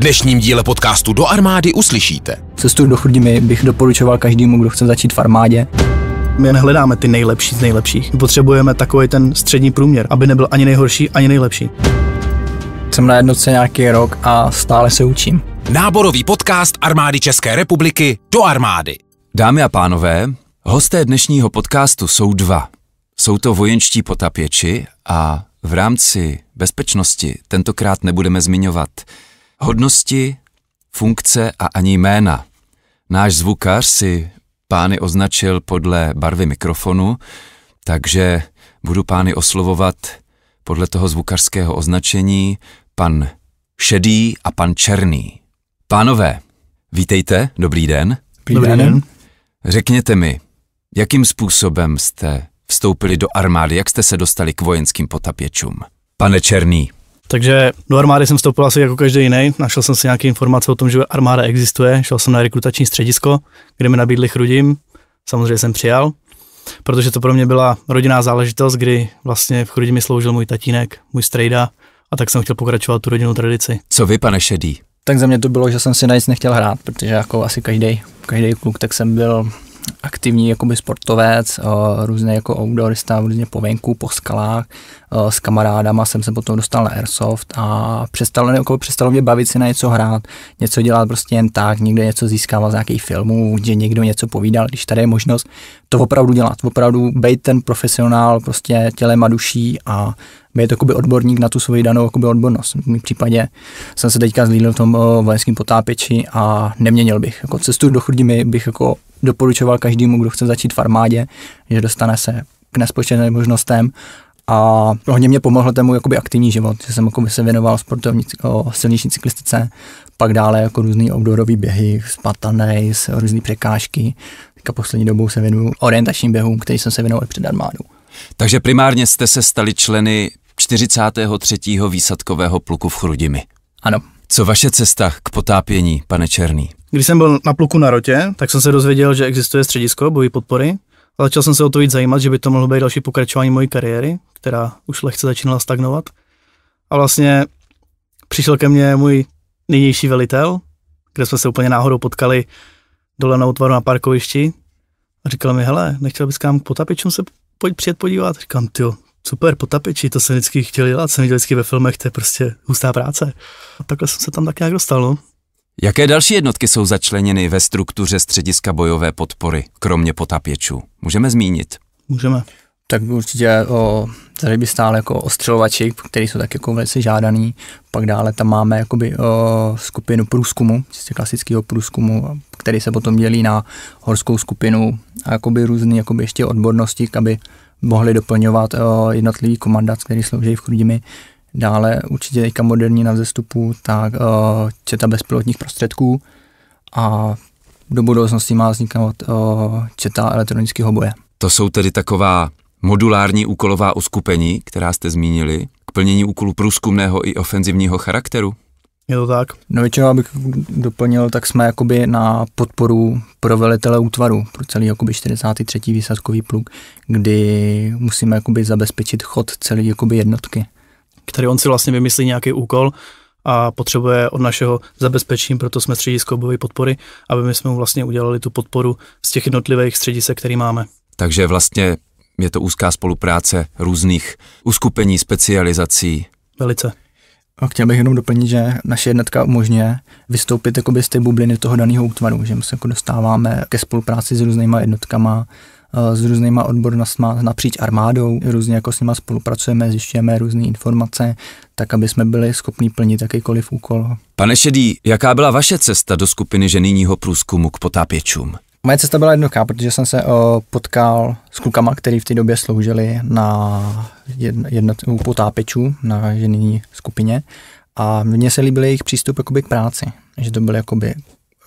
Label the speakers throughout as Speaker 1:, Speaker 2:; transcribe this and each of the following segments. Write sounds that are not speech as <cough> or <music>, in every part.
Speaker 1: dnešním díle podcastu Do armády uslyšíte.
Speaker 2: Cestu do Chrudimi
Speaker 3: bych doporučoval každému, kdo chce začít v armádě. My nehledáme ty nejlepší z nejlepších. My potřebujeme takový ten střední průměr, aby nebyl ani nejhorší, ani nejlepší. Jsem na jednotce nějaký rok a stále se učím.
Speaker 1: Náborový podcast armády České republiky Do armády. Dámy a pánové, hosté dnešního podcastu jsou dva. Jsou to vojenští potapěči a v rámci bezpečnosti tentokrát nebudeme zmiňovat Hodnosti, funkce a ani jména. Náš zvukář si pány označil podle barvy mikrofonu, takže budu pány oslovovat podle toho zvukařského označení pan šedý a pan černý. Pánové, vítejte, dobrý den. Dobrý, dobrý den. den. Řekněte mi, jakým způsobem jste vstoupili do armády, jak jste se dostali k vojenským potapěčům? Pane Černý.
Speaker 3: Takže do armády jsem vstoupil asi jako každý jiný. Našel jsem si nějaké informace o tom, že armáda existuje. Šel jsem na rekrutační středisko, kde mi nabídli chrudim. Samozřejmě jsem přijal, protože to pro mě byla rodinná záležitost, kdy vlastně v mi sloužil můj tatínek, můj strejda a tak jsem chtěl pokračovat tu rodinnou
Speaker 1: tradici. Co vy, pane Šedý? Tak
Speaker 2: za mě to bylo, že jsem si na nic nechtěl hrát, protože jako asi každý, každý kluk, tak jsem byl aktivní jakoby sportovec, eh, různě jako outdoorista, různě po venku, po skalách, eh, s kamarádama jsem se potom dostal na airsoft a přestalo, jako přestalo mě bavit si na něco hrát, něco dělat prostě jen tak, někde něco získával z nějakých filmů, kde někdo něco povídal, když tady je možnost to opravdu dělat, opravdu být ten profesionál prostě tělem a duší a být jakoby odborník na tu svoji danou jakoby odbornost. V mém případě jsem se teďka zlídl v tom eh, vojenském potápěči a neměnil bych. Jako cestu do chudimy bych jako doporučoval každému, kdo chce začít v armádě, že dostane se k nespočetným možnostem a hodně mě pomohl tomu jakoby aktivní život, že jsem jakoby se věnoval sportovní o, silniční cyklistice, pak dále jako různý outdoorové běhy, spatané, různé překážky. Teďka poslední dobou se věnuju orientačním běhům, který jsem se věnoval i před armádou.
Speaker 1: Takže primárně jste se stali členy 43. výsadkového pluku v Chrudimi. Ano. Co vaše cesta k potápění, pane Černý?
Speaker 3: Když jsem byl na pluku na rotě, tak jsem se dozvěděl, že existuje středisko bojí podpory. A začal jsem se o to víc zajímat, že by to mohlo být další pokračování mojí kariéry, která už lehce začínala stagnovat. A vlastně přišel ke mně můj nynější velitel, kde jsme se úplně náhodou potkali dole na útvaru na parkovišti a říkal mi, hele, nechtěl bys k nám k potapičům se pojď přijet podívat. Říkám, ty super, potapeči, to jsem vždycky chtěl dělat, jsem viděl vždycky ve filmech, to je prostě hustá práce. A takhle jsem se tam tak nějak dostal, no.
Speaker 1: Jaké další jednotky jsou začleněny ve struktuře střediska bojové podpory, kromě potapěčů? Můžeme zmínit? Můžeme tak určitě
Speaker 2: o, tady by stál jako ostřelovači, který jsou tak jako velice žádaný. Pak dále tam máme jakoby o, skupinu průzkumu, čistě klasického průzkumu, který se potom dělí na horskou skupinu a jakoby různý jakoby ještě odbornosti, aby mohli doplňovat o, jednotlivý komandant, který slouží v Chrudimi. Dále určitě teďka moderní na vzestupu, tak o, četa bezpilotních prostředků a do budoucnosti má vzniknout o, četa elektronického boje.
Speaker 1: To jsou tedy taková modulární úkolová uskupení, která jste zmínili, k plnění úkolu průzkumného i ofenzivního charakteru?
Speaker 2: Je to tak. No většinou, abych doplnil, tak jsme jakoby na podporu pro velitele útvaru pro celý jakoby 43. výsadkový pluk, kdy musíme jakoby zabezpečit chod celé jakoby jednotky.
Speaker 3: Který on si vlastně vymyslí nějaký úkol a potřebuje od našeho zabezpečení, proto jsme středisko bojové podpory, aby my jsme mu vlastně udělali tu podporu z těch jednotlivých středisek, který máme.
Speaker 1: Takže vlastně je to úzká spolupráce různých uskupení, specializací.
Speaker 3: Velice. A chtěl bych jenom doplnit,
Speaker 2: že naše jednotka umožňuje vystoupit z té bubliny toho daného útvaru, že my se jako dostáváme ke spolupráci s různýma jednotkama, eh, s různýma odbornostmi napříč armádou, různě jako s nimi spolupracujeme, zjišťujeme různé informace, tak aby jsme byli schopni plnit jakýkoliv úkol.
Speaker 1: Pane Šedý, jaká byla vaše cesta do skupiny ženijního průzkumu k potápěčům?
Speaker 2: Moje cesta byla jednoduchá, protože jsem se uh, potkal s klukama, který v té době sloužili na jednotku potápečů, na jiné skupině a mně se líbil jejich přístup jakoby, k práci, že to byli jakoby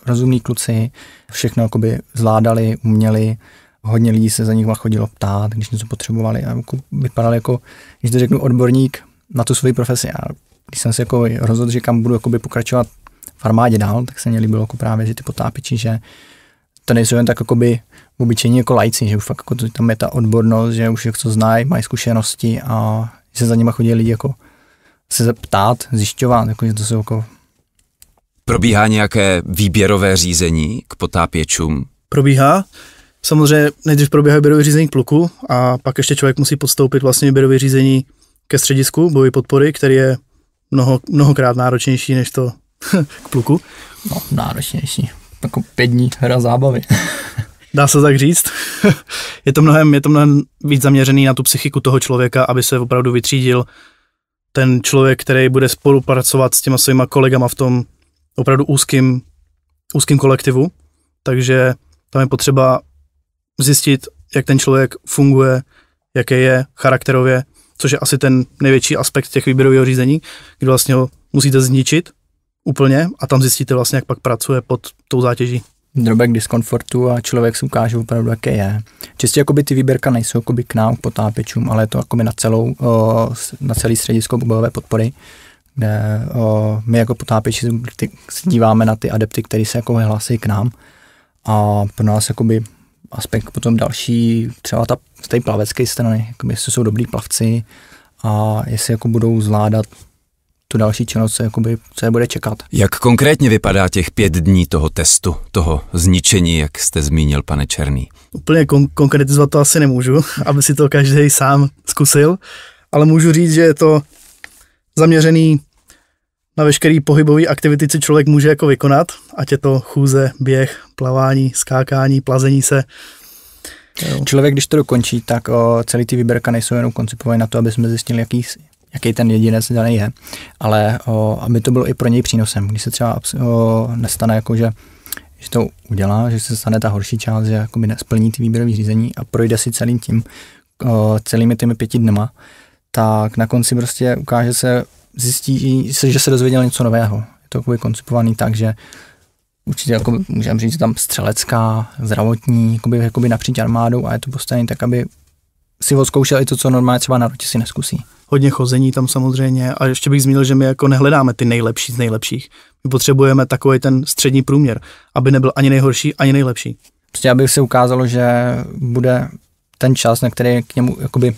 Speaker 2: rozumní kluci, všechno jakoby zvládali, uměli, hodně lidí se za nich chodilo ptát, když něco potřebovali a jako vypadali jako, když to řeknu, odborník na tu svoji profesi. A když jsem se jako rozhodl, že kam budu jakoby pokračovat v armádě dál, tak se mě líbilo jako právě, že ty potápeči, že to nejsou jen tak jako by obyčejní jako lajci, že už fakt jako tam je ta odbornost, že už co znají, mají zkušenosti a se za nimi chodí lidi jako se zeptat, zjišťovat, jako, že
Speaker 3: to jsou jako...
Speaker 1: Probíhá nějaké výběrové řízení k potápěčům?
Speaker 3: Probíhá. Samozřejmě nejdřív probíhá výběrové řízení k pluku a pak ještě člověk musí podstoupit vlastně výběrové řízení ke středisku boji podpory, který je mnoho, mnohokrát náročnější než to <laughs> k pluku. No, náročnější jako pět dní hra zábavy. <laughs> Dá se tak říct. <laughs> je, to mnohem, je to mnohem víc zaměřený na tu psychiku toho člověka, aby se opravdu vytřídil ten člověk, který bude spolupracovat s těma svýma kolegama v tom opravdu úzkým, úzkým kolektivu. Takže tam je potřeba zjistit, jak ten člověk funguje, jaké je charakterově, což je asi ten největší aspekt těch výběrových řízení, kdy vlastně ho musíte zničit, úplně a tam zjistíte vlastně, jak pak pracuje pod tou zátěží.
Speaker 2: Drobek diskomfortu a člověk si ukáže opravdu, jaké je. Čistě jakoby ty výběrka nejsou jakoby k nám, k potápěčům, ale je to jakoby na, celou, na celý středisko bubové podpory, kde my jako potápěči se díváme na ty adepty, které se jako hlásí k nám a pro nás jakoby aspekt potom další, třeba ta, z té plavecké strany, jakoby, jestli jsou dobrý plavci a jestli jako budou zvládat tu další činnost, co, jakoby,
Speaker 1: co je bude čekat. Jak konkrétně vypadá těch pět dní toho testu, toho zničení, jak jste zmínil, pane Černý?
Speaker 3: Úplně kon- konkretizovat to asi nemůžu, <laughs> aby si to každý sám zkusil, ale můžu říct, že je to zaměřený na veškeré pohybové aktivity, co člověk může jako vykonat, ať je to chůze, běh, plavání, skákání, plazení se, Jo. Člověk, když to dokončí, tak o, celý ty výběrka nejsou
Speaker 2: jenom koncipované na to, aby jsme zjistili, jaký jaký ten jedinec daný je, ale o, aby to bylo i pro něj přínosem. Když se třeba o, nestane jako, že, že to udělá, že se stane ta horší část, že jakoby nesplní ty výběrové řízení a projde si celým tím, o, celými těmi pěti dnema, tak na konci prostě ukáže se, zjistí, že se dozvěděl něco nového. Je to jakoby koncipovaný tak, že určitě jako můžeme říct, že tam střelecká, zdravotní, jakoby, jakoby napříč armádou a je to postavený tak, aby si zkoušel i to, co
Speaker 3: normálně třeba na roti si neskusí. Hodně chození tam samozřejmě a ještě bych zmínil, že my jako nehledáme ty nejlepší z nejlepších. My potřebujeme takový ten střední průměr, aby nebyl ani nejhorší, ani nejlepší. Prostě aby se ukázalo, že bude ten čas, na který k němu jakoby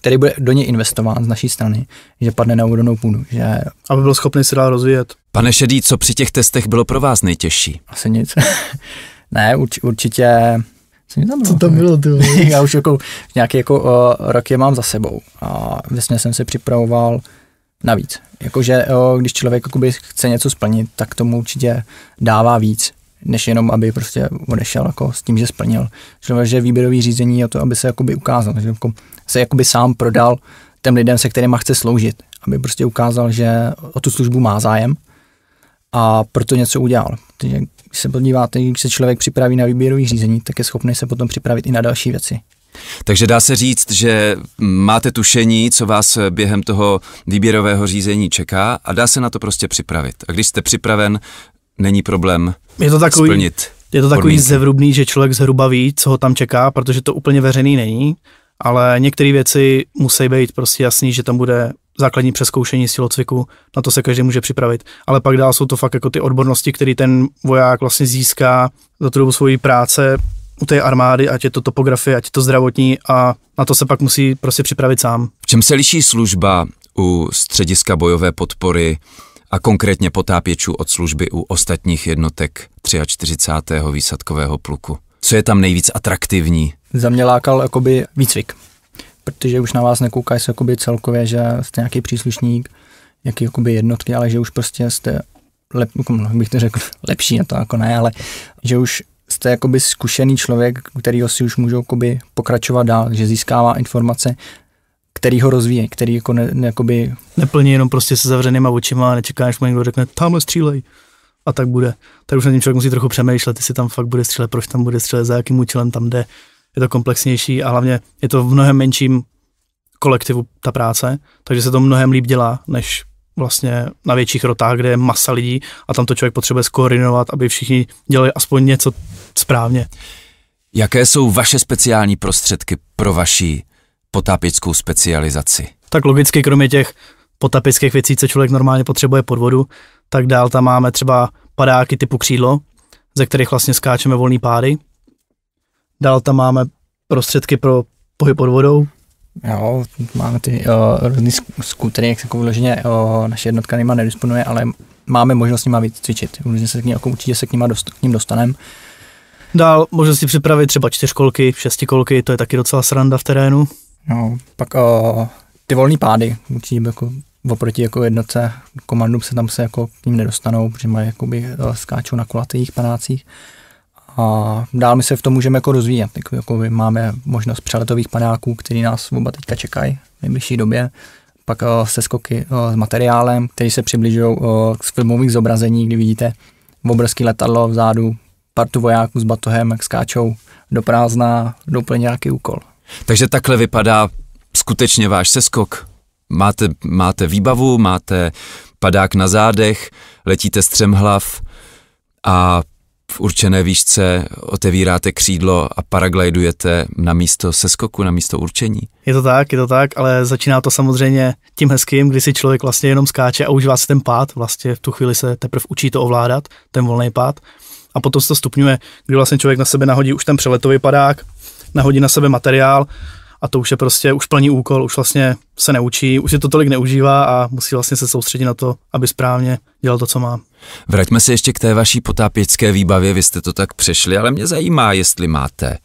Speaker 2: který bude do něj investován z naší strany, že padne na úrodnou půdu. Že... Aby byl schopný se dál
Speaker 1: rozvíjet. Pane Šedý, co při těch testech bylo pro vás nejtěžší? Asi nic.
Speaker 2: <laughs> ne, urč, určitě co, tam bylo? Co tam bylo, ty <laughs> Já už jako nějaký jako uh, rok je mám za sebou a vlastně jsem se připravoval navíc. Jakože uh, když člověk jakoby, chce něco splnit, tak tomu určitě dává víc, než jenom, aby prostě odešel jako s tím, že splnil. Člověk, že výběrový řízení je to, aby se jakoby ukázal, že jako, se jakoby sám prodal těm lidem, se kterými chce sloužit, aby prostě ukázal, že o tu službu má zájem a proto něco udělal. Takže když se podíváte, když se člověk připraví na výběrový řízení, tak je schopný se potom připravit i na další věci.
Speaker 1: Takže dá se říct, že máte tušení, co vás během toho výběrového řízení čeká a dá se na to prostě připravit. A když jste připraven, není problém je to takový, splnit. Je to takový podmínky.
Speaker 3: zevrubný, že člověk zhruba ví, co ho tam čeká, protože to úplně veřejný není, ale některé věci musí být prostě jasný, že tam bude základní přeskoušení z tělocviku, na to se každý může připravit. Ale pak dál jsou to fakt jako ty odbornosti, které ten voják vlastně získá za tu dobu svojí práce u té armády, ať je to topografie, ať je to zdravotní a na to se pak musí prostě připravit
Speaker 1: sám. V čem se liší služba u střediska bojové podpory a konkrétně potápěčů od služby u ostatních jednotek 43. výsadkového pluku? Co je tam nejvíc atraktivní?
Speaker 2: Za mě lákal jakoby výcvik protože už na vás nekoukají se jakoby celkově, že jste nějaký příslušník, jaký jakoby jednotky, ale že už prostě jste lep, jako bych to řekl, <laughs> lepší na to jako ne, ale že už jste jakoby zkušený člověk, kterýho si už můžou jakoby pokračovat dál, že získává informace, který ho rozvíje, který jako ne, ne, jakoby...
Speaker 3: Neplní jenom prostě se zavřenýma očima a nečeká, až mu někdo řekne, tamhle střílej. A tak bude. Tak už na tím člověk musí trochu přemýšlet, jestli tam fakt bude střílet, proč tam bude střílet, za jakým účelem tam jde je to komplexnější a hlavně je to v mnohem menším kolektivu ta práce, takže se to mnohem líp dělá, než vlastně na větších rotách, kde je masa lidí a tam to člověk potřebuje skoordinovat, aby všichni dělali aspoň něco správně.
Speaker 1: Jaké jsou vaše speciální prostředky pro vaší potápěckou specializaci?
Speaker 3: Tak logicky, kromě těch potápěckých věcí, co člověk normálně potřebuje pod vodu, tak dál tam máme třeba padáky typu křídlo, ze kterých vlastně skáčeme volný pády, Dál tam máme prostředky pro pohyb pod vodou. Jo,
Speaker 2: máme ty eh, různé skutry, jak se jako vyloženě o, eh, naše jednotka nima nedisponuje, ale máme možnost s nima víc cvičit. Různě se k ní, jako určitě se k, nima dost, k ním dostaneme.
Speaker 3: Dál možnost si připravit třeba čtyřkolky, šestikolky, to je taky docela sranda v terénu. No, pak o, eh, ty
Speaker 2: volné pády, určitě
Speaker 3: jako oproti jako jednotce komandům se tam se jako
Speaker 2: k ním nedostanou, protože mají jakoby skáčou na kulatých panácích a dál my se v tom můžeme jako rozvíjet. Jako, jako my máme možnost přeletových padáků, který nás oba teďka čekají v nejbližší době. Pak o, eh, se skoky o, eh, s materiálem, který se přibližují eh, k filmových zobrazení, kdy vidíte obrovský letadlo vzadu, partu vojáků s batohem, jak skáčou do prázdna, doplně nějaký úkol.
Speaker 1: Takže takhle vypadá skutečně váš seskok. Máte, máte výbavu, máte padák na zádech, letíte střem hlav a v určené výšce otevíráte křídlo a paraglidujete na místo seskoku, na místo určení.
Speaker 3: Je to tak, je to tak, ale začíná to samozřejmě tím hezkým, kdy si člověk vlastně jenom skáče a užívá si ten pád, vlastně v tu chvíli se teprve učí to ovládat, ten volný pád. A potom se to stupňuje, kdy vlastně člověk na sebe nahodí už ten přeletový padák, nahodí na sebe materiál, a to už je prostě, už plní úkol, už vlastně se neučí, už je to tolik neužívá a musí vlastně se soustředit na to, aby správně
Speaker 1: dělal to, co má. Vraťme se ještě k té vaší potápěčské výbavě, vy jste to tak přešli, ale mě zajímá, jestli máte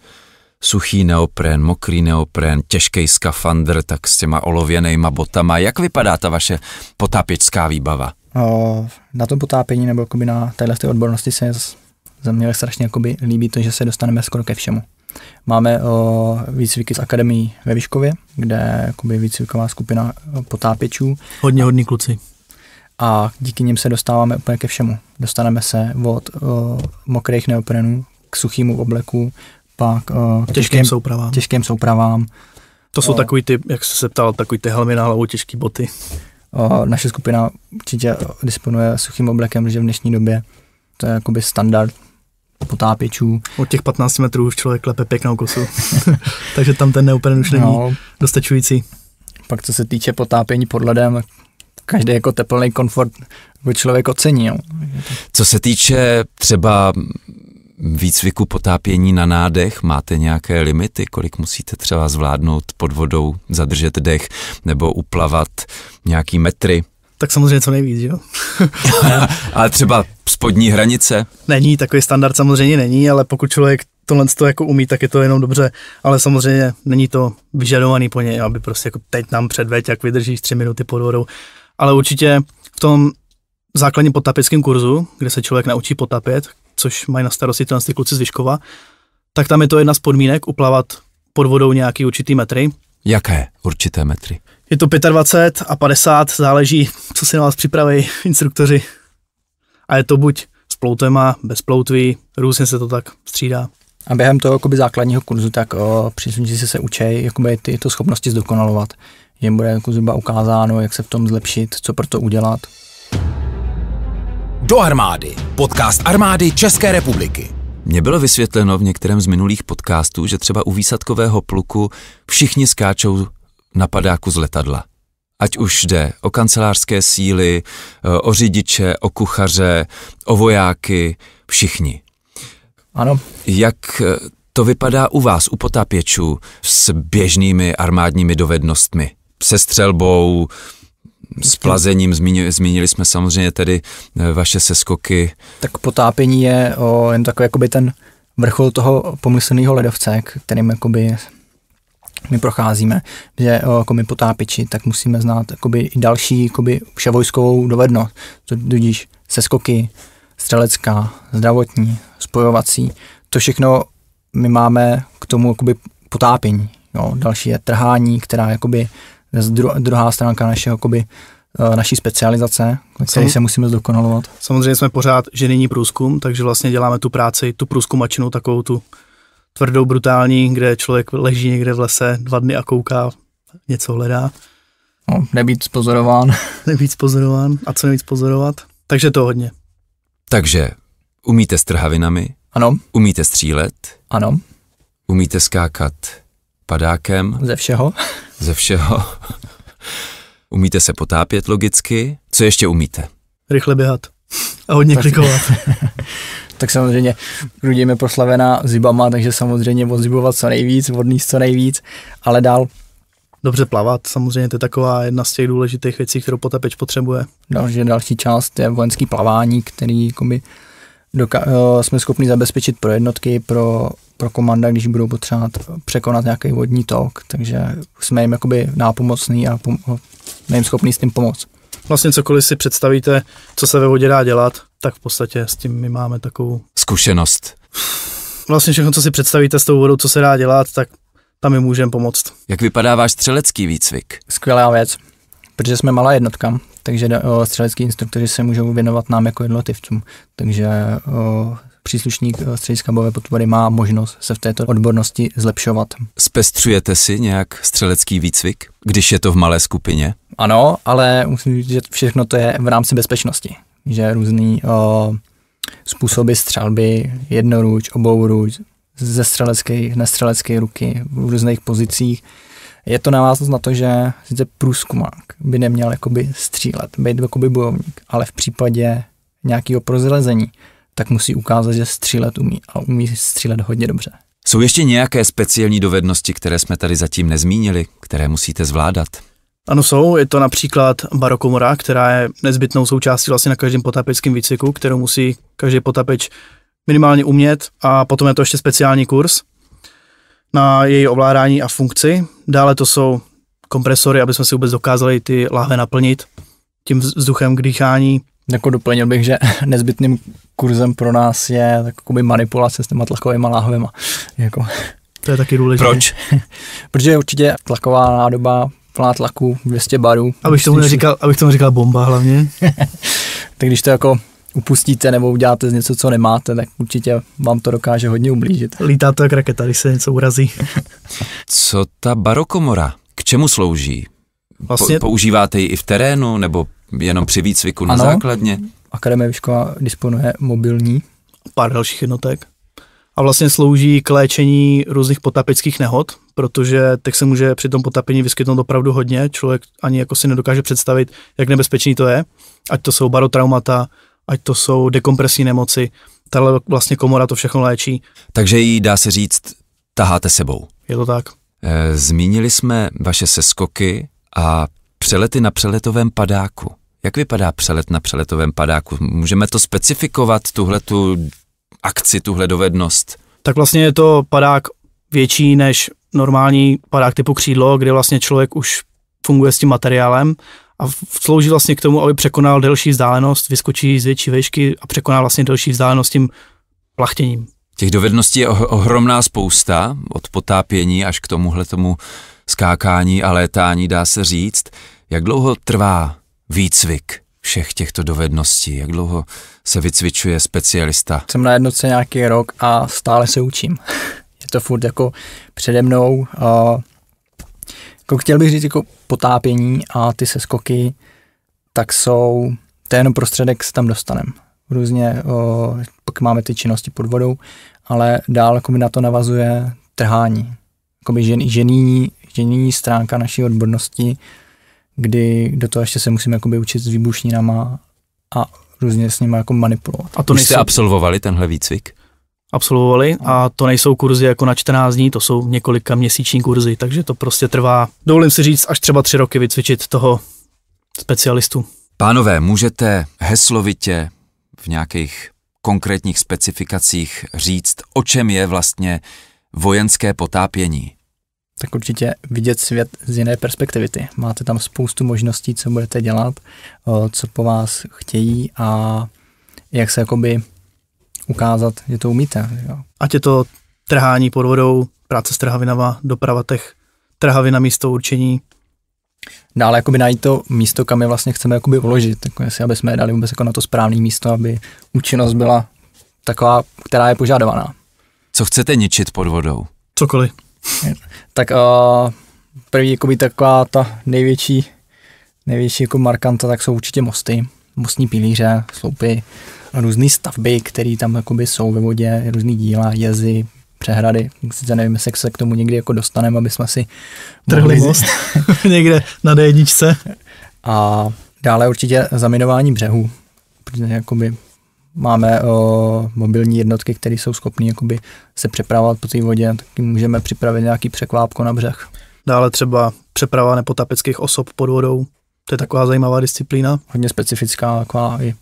Speaker 1: suchý neopren, mokrý neopren, těžký skafandr, tak s těma olověnejma botama. Jak vypadá ta vaše potápěčská výbava?
Speaker 2: No, na tom potápění nebo na téhle odbornosti se za mě strašně líbí to, že se dostaneme skoro ke všemu. Máme o, výcviky z akademii ve Vyškově, kde je výcviková skupina potápěčů. Hodně hodní kluci. A díky nim se dostáváme úplně ke všemu. Dostaneme se od o, mokrých neoprenů k suchýmu obleku, pak o, k těžkým, těžkým soupravám. Těžkým soupravám. To jsou o, takový
Speaker 3: ty, jak jste se ptal, takový ty helmy na hlavu, těžké boty.
Speaker 2: O, naše skupina určitě disponuje suchým oblekem, že v dnešní době to je jakoby standard potápěčů. Od těch 15
Speaker 3: metrů už člověk klepe pěknou kosu, <laughs> takže tam ten neopren už není no. dostačující. Pak co se týče potápění pod ledem, každý jako teplný komfort by člověk
Speaker 2: ocení. Jo.
Speaker 1: Co se týče třeba výcviku potápění na nádech, máte nějaké limity, kolik musíte třeba zvládnout pod vodou, zadržet dech nebo uplavat nějaký metry?
Speaker 3: tak samozřejmě co nejvíc, jo?
Speaker 1: <laughs> ale třeba spodní hranice?
Speaker 3: Není, takový standard samozřejmě není, ale pokud člověk tohle to jako umí, tak je to jenom dobře, ale samozřejmě není to vyžadovaný po něj, aby prostě jako teď nám předveď, jak vydržíš tři minuty pod vodou, ale určitě v tom základním potapeckém kurzu, kde se člověk naučí potapět, což mají na starosti tyhle ty kluci z Vyškova, tak tam je to jedna z podmínek uplavat pod vodou nějaký určitý metry.
Speaker 1: Jaké určité metry?
Speaker 3: Je to 25 a 50, záleží, co si na vás připraví instruktoři. A je to buď s ploutema, bez ploutví, různě se to tak střídá.
Speaker 2: A během toho jakoby, základního kurzu, tak příslušníci se učí jakoby, ty to schopnosti zdokonalovat. Jim bude jako zhruba ukázáno, jak se v tom zlepšit, co pro to udělat.
Speaker 1: Do armády. Podcast armády České republiky. Mně bylo vysvětleno v některém z minulých podcastů, že třeba u výsadkového pluku všichni skáčou na padáku z letadla. Ať už jde o kancelářské síly, eh, o řidiče, o kuchaře, o vojáky, všichni. Ano. Jak eh, to vypadá u vás, u potápěčů, s běžnými armádními dovednostmi? Se střelbou, s plazením, zmínili, zmínili jsme samozřejmě tedy eh, vaše seskoky.
Speaker 2: Tak potápění je o, jen takový jakoby ten vrchol toho pomyslného ledovce, kterým jakoby my procházíme, že eh, jako my potápiči, tak musíme znát jakoby, i další jakoby, vševojskovou dovednost, tudíž skoky, střelecká, zdravotní, spojovací. To všechno my máme k tomu jakoby, potápění. Jo. No. Další je trhání, která jakoby, druhá stránka našeho jakoby, eh, naší specializace, který se musíme zdokonalovat.
Speaker 3: Samozřejmě jsme pořád že není průzkum, takže vlastně děláme tu práci, tu průzkumačinu, takovou tu tvrdou, brutální, kde člověk leží někde v lese dva dny a kouká, něco hledá. No, nebýt pozorován. <laughs> nebýt pozorován. a co nebýt pozorovat. Takže to hodně.
Speaker 1: Takže umíte s trhavinami? Ano. Umíte střílet? Ano. Umíte skákat padákem? Ze všeho. Ze všeho. <laughs> umíte se potápět logicky? Co ještě umíte?
Speaker 2: Rychle běhat a hodně klikovat. <laughs> tak samozřejmě Rudím je proslavená zibama,
Speaker 3: takže samozřejmě odzibovat co nejvíc, odníst co nejvíc, ale dál dobře plavat. Samozřejmě to je taková jedna z těch důležitých věcí, kterou potapeč potřebuje. Další, no, další část je vojenský
Speaker 2: plavání, který jakoby, doka- eh, jsme schopni zabezpečit pro jednotky, pro, pro komanda, když budou potřebovat překonat nějaký vodní tok, takže jsme jim jakoby
Speaker 3: nápomocní a pom- no, jsme jim schopni s tím pomoct. Vlastně cokoliv si představíte, co se ve vodě dá dělat, tak v podstatě s tím my máme takovou...
Speaker 1: Zkušenost.
Speaker 3: Vlastně všechno, co si představíte s tou vodou, co se dá dělat, tak tam mi můžeme pomoct.
Speaker 1: Jak vypadá váš střelecký výcvik?
Speaker 3: Skvělá věc, protože jsme malá jednotka, takže střelecký instruktoři se můžou věnovat
Speaker 2: nám jako jednotlivcům. Takže o, příslušník střediska bové potvory má možnost se v této odbornosti zlepšovat.
Speaker 1: Spestřujete si nějak střelecký výcvik, když je to v malé skupině?
Speaker 2: Ano, ale musím říct, že všechno to je v rámci bezpečnosti že různý o, způsoby střelby, jednoruč, obouruč, ze střelecké, nestřelecké ruky v různých pozicích. Je to naváznost na to, že sice průzkumák by neměl jakoby střílet, být jakoby bojovník, ale v případě nějakého prozlezení, tak musí ukázat, že střílet umí a umí střílet hodně dobře.
Speaker 1: Jsou ještě nějaké speciální dovednosti, které jsme tady zatím nezmínili, které musíte zvládat?
Speaker 3: Ano, jsou. Je to například barokomora, která je nezbytnou součástí vlastně na každém potápěčském výcviku, kterou musí každý potapeč minimálně umět a potom je to ještě speciální kurz na její ovládání a funkci. Dále to jsou kompresory, aby jsme si vůbec dokázali ty láhve naplnit tím vzduchem k dýchání. Jako doplnil
Speaker 2: bych, že <laughs> nezbytným kurzem pro nás je takový manipulace s těma tlakovými lahvema. Jako. To je taky důležité. Proč? <laughs> Protože určitě tlaková nádoba plná tlaku, 200 barů. Abych tomu neříkal,
Speaker 3: abych tomu říkal bomba hlavně. <laughs> tak když
Speaker 2: to jako upustíte nebo uděláte z něco, co nemáte, tak určitě vám to dokáže hodně ublížit. Lítá
Speaker 3: to jak raketa, když se něco urazí.
Speaker 1: <laughs> co ta barokomora? K čemu slouží? Vlastně... Po, používáte ji i v terénu nebo jenom při výcviku ano, na základně?
Speaker 3: Akademie Vyškova disponuje mobilní. Pár dalších jednotek. A vlastně slouží k léčení různých potapických nehod, protože tak se může při tom potapení vyskytnout opravdu hodně. Člověk ani jako si nedokáže představit, jak nebezpečný to je. Ať to jsou barotraumata, ať to jsou dekompresní nemoci. Tahle vlastně komora to všechno léčí.
Speaker 1: Takže jí dá se říct, taháte sebou. Je to tak. Eh, zmínili jsme vaše seskoky a přelety na přeletovém padáku. Jak vypadá přelet na přeletovém padáku? Můžeme to specifikovat, tuhle tu akci, tuhle dovednost? Tak vlastně je
Speaker 3: to padák větší než normální padák typu křídlo, kde vlastně člověk už funguje s tím materiálem a slouží vlastně k tomu, aby překonal delší vzdálenost, vyskočí z větší vejšky a překoná vlastně delší vzdálenost tím plachtěním.
Speaker 1: Těch dovedností je ohromná spousta, od potápění až k tomuhle tomu skákání a létání, dá se říct. Jak dlouho trvá výcvik všech těchto dovedností? Jak dlouho se vycvičuje specialista?
Speaker 2: Jsem na jednoce nějaký rok a stále se učím. <laughs> je to furt jako přede mnou. A, jako chtěl bych říct jako potápění a ty se skoky tak jsou, to je jenom prostředek, se tam dostanem. Různě, o, pak máme ty činnosti pod vodou, ale dál jako na to navazuje trhání. Jakoby žen, žený žený stránka naší odbornosti, kdy do toho ještě se musíme jakoby učit s výbušninama a různě s nimi jako manipulovat.
Speaker 3: A to jste
Speaker 1: absolvovali tenhle výcvik? absolvovali a to nejsou
Speaker 3: kurzy jako na 14 dní, to jsou několika měsíční kurzy, takže to prostě trvá, dovolím si říct, až třeba tři roky vycvičit toho specialistu.
Speaker 1: Pánové, můžete heslovitě v nějakých konkrétních specifikacích říct, o čem je vlastně vojenské potápění?
Speaker 2: Tak určitě vidět svět z jiné perspektivity. Máte tam spoustu možností, co budete dělat, co po vás chtějí a jak se jakoby ukázat, že to umíte. Jo.
Speaker 3: Ať je to trhání pod vodou, práce s trhavinama, doprava těch trhavin na místo určení.
Speaker 2: Dále no, jakoby najít to místo, kam je vlastně chceme jakoby uložit, jako jestli, aby jsme je dali vůbec jako na to správné místo, aby účinnost byla taková, která je požadovaná.
Speaker 1: Co chcete ničit pod vodou?
Speaker 2: Cokoliv. tak uh, první jakoby taková ta největší, největší jako markanta, tak jsou určitě mosty, mostní pilíře, sloupy, různé stavby, které tam jsou ve vodě, různé díla, jezy, přehrady. Sice nevím, jestli se k tomu někdy jako dostaneme, aby jsme si trhli most <laughs> někde na D1. A dále určitě zaminování břehů, protože jakoby máme o, mobilní jednotky, které jsou schopné se přepravovat po té vodě, tak můžeme připravit nějaký překvápko na břeh.
Speaker 3: Dále třeba přeprava nepotapeckých osob pod vodou, to je taková zajímavá disciplína. Hodně specifická, taková i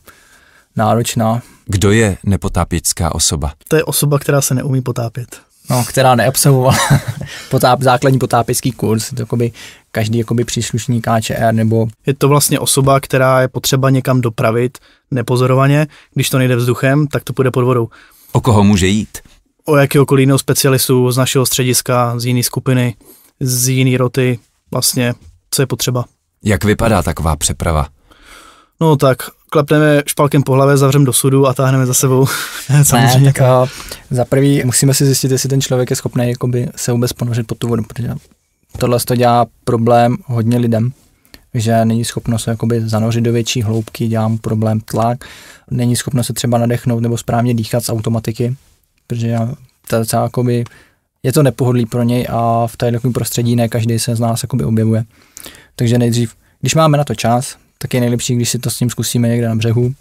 Speaker 3: náročná.
Speaker 1: Kdo je nepotápěčská osoba?
Speaker 3: To je osoba, která se neumí potápět.
Speaker 2: No, která neobsahovala <laughs> potáp, základní potápěcký kurz, to jakoby každý jakoby
Speaker 3: příslušník
Speaker 2: KČR nebo...
Speaker 3: Je to vlastně osoba, která je potřeba někam dopravit nepozorovaně, když to nejde vzduchem, tak to půjde pod vodou. O koho může jít? O jakéhokoliv jiného specialistu z našeho střediska, z jiné skupiny, z jiné roty, vlastně, co je potřeba.
Speaker 1: Jak vypadá taková přeprava?
Speaker 3: No tak klepneme špalkem po hlavě, zavřeme do sudu a táhneme za sebou. <laughs> Samozřejmě. Ne, tak eh, za prvý musíme si zjistit, jestli
Speaker 2: ten člověk je schopný jakoby, se vůbec ponořit pod tu vodu, protože tohle to dělá problém hodně lidem že není schopno se jakoby zanořit do větší hloubky, dělá mu problém tlak, není schopno se třeba nadechnout nebo správně dýchat z automatiky, protože to celá, jakoby, je to nepohodlý pro něj a v takovém prostředí ne každý se z nás jakoby objevuje. Takže nejdřív, když máme na to čas, tak je nejlepší, když si to s ním zkusíme někde na břehu.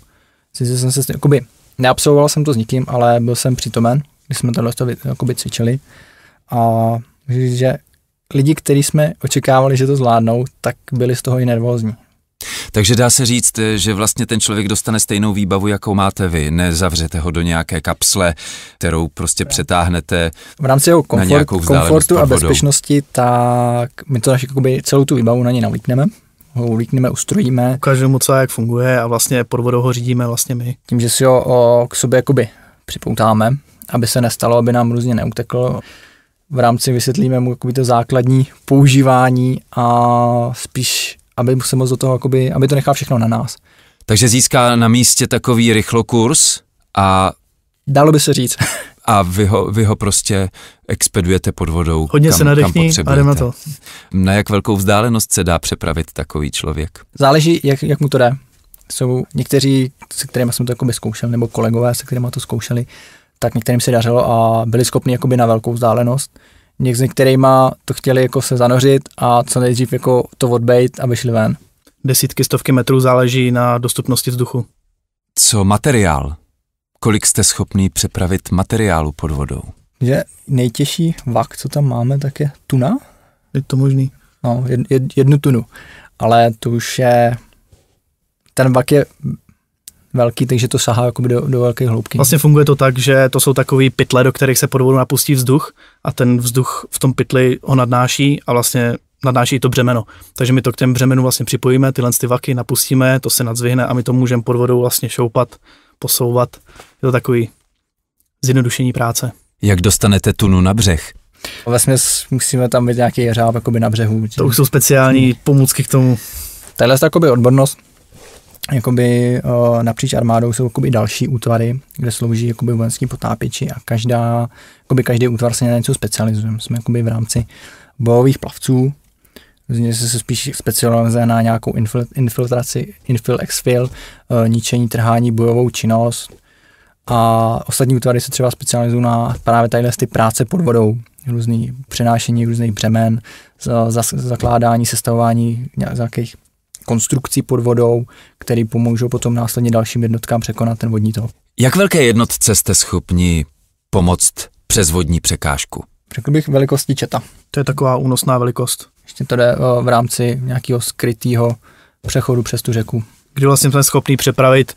Speaker 2: Sice jsem se s tím, jakoby, neabsolvoval jsem to s nikým, ale byl jsem přítomen, když jsme tohle to jakoby cvičili. A že lidi, kteří jsme očekávali, že to zvládnou, tak byli z toho i nervózní.
Speaker 1: Takže dá se říct, že vlastně ten člověk dostane stejnou výbavu, jakou máte vy. Nezavřete ho do nějaké kapsle, kterou prostě no. přetáhnete.
Speaker 2: V rámci jeho komfort, komfortu a bezpečnosti, tak my to naši, celou tu výbavu na ně navlíkneme ho ulíkneme, ustrojíme. Ukážeme mu, co a jak funguje a vlastně pod vodou ho řídíme vlastně my. Tím, že si ho o, k sobě jakoby připoutáme, aby se nestalo, aby nám různě neutekl. V rámci vysvětlíme mu jakoby to základní používání a spíš, aby se moc do toho, jakoby, aby to nechal všechno na nás.
Speaker 1: Takže získá na místě takový rychlokurs a... Dalo by se říct. <laughs> a vy ho, vy ho prostě expedujete pod vodou, Hodně kam, se nadechní kam potřebujete. A to. Na jak velkou vzdálenost se dá přepravit takový člověk?
Speaker 2: Záleží, jak, jak mu to jde. Jsou někteří, se kterými jsem to jako zkoušel, nebo kolegové, se kterými to zkoušeli, tak některým se dařilo a byli schopni jakoby na velkou vzdálenost. Někdy s některýma to chtěli jako se zanořit a co nejdřív jako to
Speaker 3: odbejt, aby šli ven. Desítky, stovky metrů záleží na dostupnosti vzduchu.
Speaker 1: Co materiál? kolik jste schopný přepravit materiálu pod vodou?
Speaker 3: Že
Speaker 2: nejtěžší vak, co tam máme, tak je tuna. Je to možný? No, jed, jed, jednu tunu. Ale to už je... Ten vak je velký, takže to sahá jakoby do, do velké hloubky. Vlastně
Speaker 3: funguje to tak, že to jsou takové pytle, do kterých se pod vodou napustí vzduch a ten vzduch v tom pytli ho nadnáší a vlastně nadnáší to břemeno. Takže my to k těm břemenu vlastně připojíme, tyhle ty vaky napustíme, to se nadzvihne a my to můžeme pod vodou vlastně šoupat posouvat. Je to takový zjednodušení práce.
Speaker 1: Jak dostanete tunu na břeh?
Speaker 3: Vlastně
Speaker 2: musíme tam být nějaký
Speaker 3: jeřáb jakoby na břehu. Tím. To už jsou speciální
Speaker 2: pomůcky k tomu. Tadyhle je jakoby odbornost. Jakoby o, napříč armádou jsou jakoby další útvary, kde slouží jakoby vojenský potápěči a každá, jakoby každý útvar se na něco specializuje. Jsme jakoby v rámci bojových plavců, Změně se, se spíš specializuje na nějakou infiltraci, infil exfil, eh, ničení, trhání, bojovou činnost. A ostatní útvary se třeba specializují na právě tadyhle ty práce pod vodou, různý přenášení různých břemen, zakládání, sestavování nějakých konstrukcí pod vodou, které pomůžou potom následně dalším jednotkám překonat ten vodní tok.
Speaker 1: Jak velké jednotce jste schopni pomoct přes vodní překážku?
Speaker 2: Řekl bych velikosti četa. To je taková únosná velikost. Ještě to jde eh, v rámci
Speaker 3: nějakého skrytého přechodu přes tu řeku. Kdy vlastně jsme schopni přepravit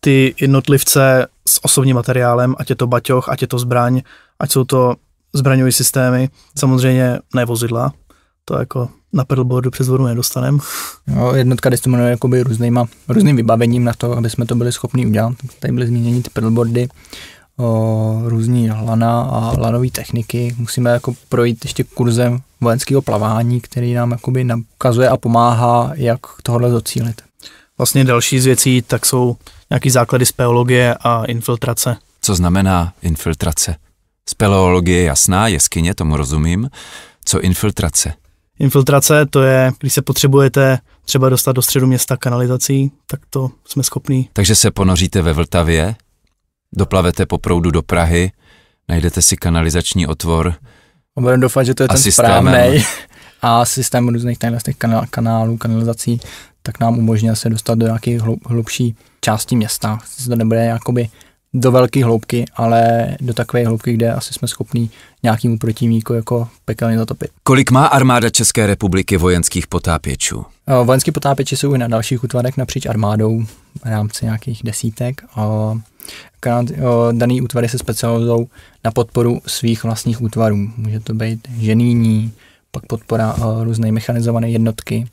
Speaker 3: ty jednotlivce s osobním materiálem, ať je to baťoch, ať je to zbraň, ať jsou to zbraňové systémy, samozřejmě ne vozidla, to jako na pedalboardu přes vodu
Speaker 2: nedostaneme. No, <laughs> jednotka disponuje různýma, různým vybavením na to, aby jsme to byli schopni udělat. Tady byly zmíněny ty pedalboardy, různý lana a lanové techniky. Musíme jako projít ještě kurzem vojenského plavání, který nám jakoby ukazuje a
Speaker 3: pomáhá, jak tohle docílit. Vlastně další z věcí tak jsou nějaký základy
Speaker 1: speologie a infiltrace. Co znamená infiltrace? Speleologie je jasná, jeskyně, tomu rozumím. Co infiltrace?
Speaker 3: Infiltrace to je, když se potřebujete třeba dostat do středu města kanalizací, tak to jsme schopní.
Speaker 1: Takže se ponoříte ve Vltavě Doplavete po proudu do Prahy, najdete si kanalizační otvor.
Speaker 2: A budeme doufat, že to je ten správný. <laughs> A systém různých těch kanálů, kanalizací, tak nám umožní se dostat do nějaké hlubší části města. Sice to nebude jakoby do velké hloubky, ale do takové hloubky, kde asi jsme schopni nějakému protivníku jako pekelně zatopit.
Speaker 1: Kolik má armáda České republiky vojenských potápěčů?
Speaker 2: Eh, vojenský potápěči jsou i na dalších útvarech napříč armádou v rámci nějakých desítek. Eh, daný útvary se specializují na podporu svých vlastních útvarů. Může to být ženýní, pak podpora eh, různé mechanizované jednotky.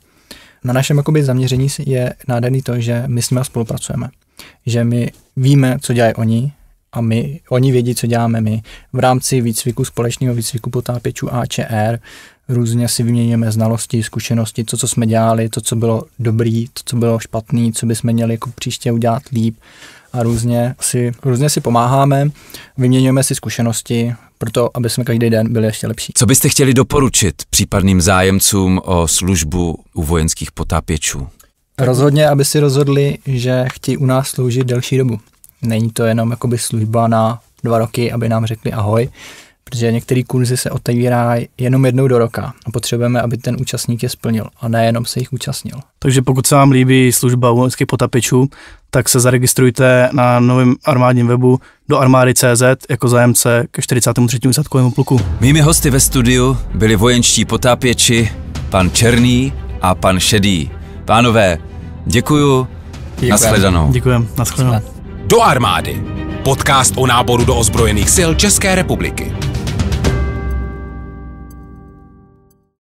Speaker 2: Na našem jakoby, zaměření je nádherný to, že my s nimi spolupracujeme. Že my víme, co dělají oni, a my, oni vědí, co děláme my. V rámci výcviku, společného výcviku potápěčů AČR různě si vyměňujeme znalosti, zkušenosti, to, co jsme dělali, to, co bylo dobrý, to, co bylo špatný, co bychom měli jako příště udělat líp a různě si, různě si pomáháme, vyměňujeme si zkušenosti, proto aby jsme každý den byli ještě lepší.
Speaker 1: Co byste chtěli doporučit případným zájemcům o službu u vojenských potápěčů?
Speaker 2: Rozhodně, aby si rozhodli, že chtějí u nás sloužit delší dobu. Není to jenom jakoby služba na dva roky, aby nám řekli ahoj, protože některé kurzy se otevírá jenom jednou do roka a potřebujeme, aby ten účastník je splnil a nejenom se jich účastnil.
Speaker 3: Takže pokud se vám líbí služba vojenských potapičů, tak se zaregistrujte na novém armádním webu do armády.cz jako zájemce ke 43. úsadkovému pluku.
Speaker 1: Mými hosty ve studiu byli vojenští potápěči pan Černý a pan Šedý. Pánové, děkuju, Děkujeme. nashledanou.
Speaker 3: Děkujeme. nashledanou.
Speaker 1: Do armády. Podcast o náboru do ozbrojených sil České republiky.